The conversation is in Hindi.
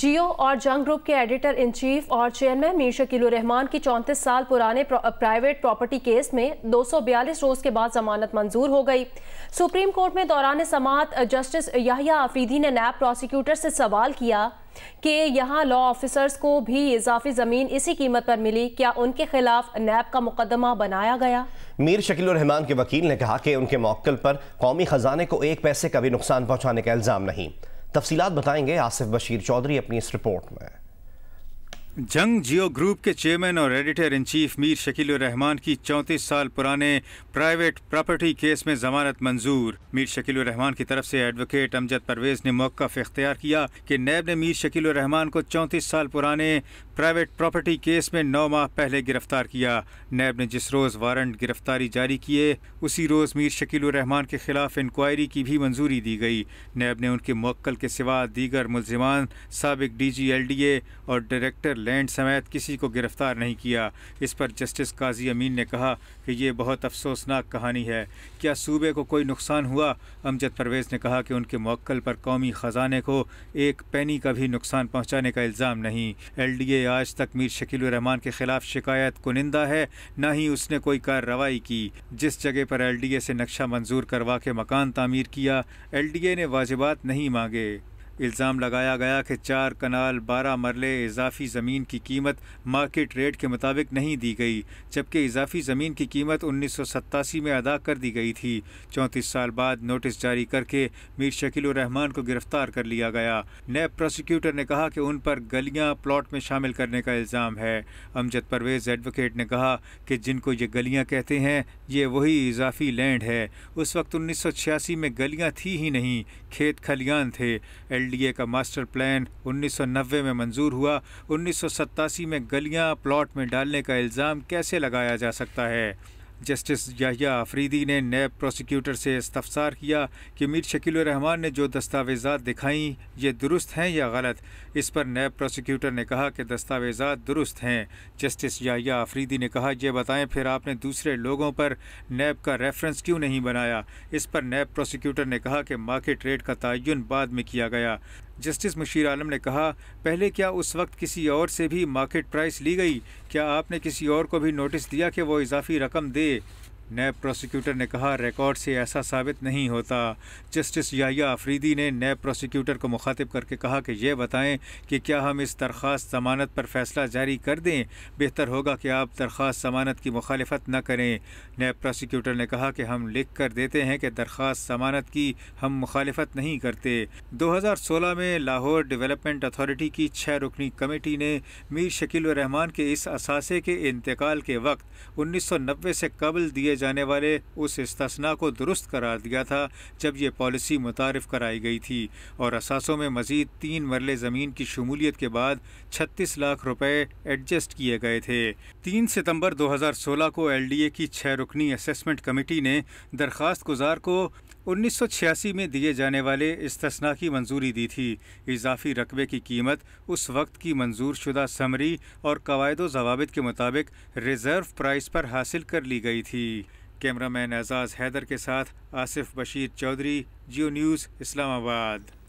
जियो और जंग ग्रुप के एडिटर इन चीफ और चेयरमैन मीर शकील रहमान की चौंतीस साल पुराने प्राइवेट प्रॉपर्टी केस में 242 रोज के बाद जमानत मंजूर हो गई सुप्रीम कोर्ट में दौरान समात जस्टिस याहिया आफीदी ने नैब प्रोसिक्यूटर से सवाल किया कि यहाँ लॉ ऑफिसर्स को भी इजाफी ज़मीन इसी कीमत पर मिली क्या उनके खिलाफ नैब का मुकदमा बनाया गया मीर शकील रहमान के वकील ने कहा कि उनके मौकल पर कौमी खजाने को एक पैसे का भी नुकसान पहुँचाने का इल्ज़ाम नहीं तफसीत बताएंगे आसिफ बशीर चौधरी अपनी इस रिपोर्ट में जंग जियो ग्रुप के चेयरमैन और editor in chief Mir Shakeel Rahman की 34 साल पुराने प्राइवेट प्रॉपर्टी केस में जमानत मंजूर मीर शकील रहमान की तरफ से एडवोकेट अमजद परवेज ने मौका इख्तियार किया कि नैब ने मीर शकील रहमान को 34 साल पुराने प्राइवेट प्रॉपर्टी केस में नौ माह पहले गिरफ्तार किया नैब ने जिस रोज़ वारंट गिरफ्तारी जारी किए उसी रोज़ मीर शकील रहमान के खिलाफ इंक्वायरी की भी मंजूरी दी गई नैब ने उनके मक्कल के सिवा दीगर मुलजमान सबक D G L D A और डायरेक्टर लैंड समेत किसी को गिरफ्तार नहीं किया इस पर जस्टिस काजी अमीन ने कहा कि ये बहुत अफसोसनाक कहानी है क्या सूबे को कोई नुकसान हुआ अमजद परवेज़ ने कहा कि उनके मक्कल पर कौमी ख़जाने को एक पैनी का भी नुकसान पहुँचाने का इल्ज़ाम नहीं एल डी ए आज तक मीर शकील रहमान के खिलाफ शिकायत कुनिंदा है न ही उसने कोई कार्रवाई की जिस जगह पर एल डी ए से नक्शा मंजूर करवा के मकान तामीर किया एल डी ए ने वाजिबात नहीं मांगे इल्ज़ाम लगाया गया कि चार कनाल बारह मरले इजाफी ज़मीन की कीमत मार्केट रेट के मुताबिक नहीं दी गई जबकि इजाफी ज़मीन की कीमत उन्नीस सौ सत्तासी में अदा कर दी गई थी चौंतीस साल बाद नोटिस जारी करके मीर शकील रहमान को गिरफ्तार कर लिया गया नैब प्रोसिक्यूटर ने कहा कि उन पर गलियाँ प्लाट में शामिल करने का इल्ज़ाम है अमजद परवेज़ एडवोकेट ने कहा कि जिनको ये गलियाँ कहते हैं ये वही इजाफी लैंड है उस वक्त उन्नीस सौ छियासी में गलियाँ थी ही नहीं खेत खलियान थे एल लिए का मास्टर प्लान 1990 में मंजूर हुआ उन्नीस में गलियां प्लॉट में डालने का इल्ज़ाम कैसे लगाया जा सकता है जस्टिस याहिया आफरीदी ने नैब प्रोसिक्यूटर से इस्तफसार किया कि मीर शकील रहमान ने जो दस्तावेज़ा दिखाई ये दुरुस्त हैं या गलत इस पर नैब प्रोसिक्यूटर ने कहा कि दस्तावेज़ा दुरुस्त हैं जस्टिस याहिया आफरीदी ने कहा यह बताएं फिर आपने दूसरे लोगों पर नैब का रेफरेंस क्यों नहीं बनाया इस पर नैब प्रोसिक्यूटर ने कहा कि मार्केट रेट का तयन बाद में किया गया जस्टिस मुशीर आलम ने कहा पहले क्या उस वक्त किसी और से भी मार्केट प्राइस ली गई क्या आपने किसी और को भी नोटिस दिया कि वो इजाफी रकम दे नैब प्रोसिक्यूटर ने कहा रिकॉर्ड से ऐसा साबित नहीं होता जस्टिस याहिया अफरीदी ने नैब प्रोसिक्यूटर को मुखातिब करके कहा कि यह बताएं कि क्या हम इस दरख्वास्त जमानत पर फैसला जारी कर दें बेहतर होगा कि आप दरख्वास्त जमानत की मुखालफत न करें नैब प्रोसिक्यूटर ने कहा कि हम लिख कर देते हैं कि दरख्वास्त जमानत की हम मुखालफत नहीं करते दो हज़ार सोलह में लाहौर डेवलपमेंट अथॉरिटी की छः रुकनी कमेटी ने मीर शकील रहमान के इस असासे के इंतकाल के वक्त उन्नीस सौ नब्बे से कबल दिए जाने वाले उस इस्तना को दुरुस्त करार दिया था जब ये पॉलिसी मुतारफ़ कराई गई थी और असासों में मज़ीद तीन मरले ज़मीन की शमूलियत के बाद छत्तीस लाख रुपये एडजस्ट किए गए थे तीन सितम्बर दो हज़ार सोलह को एल डी ए की छः रुकनी असमेंट कमेटी ने दरख्वास्त गुजार को 1986 में दिए जाने वाले इस्तना की मंजूरी दी थी इजाफी रकबे की कीमत उस वक्त की मंजूर शुदा समरी और कवायद जवाबित के मुताबिक रिज़र्व प्राइस पर हासिल कर ली गई थी कैमरामैन एजाज़ हैदर के साथ आसिफ बशीर चौधरी जियो न्यूज़ इस्लामाबाद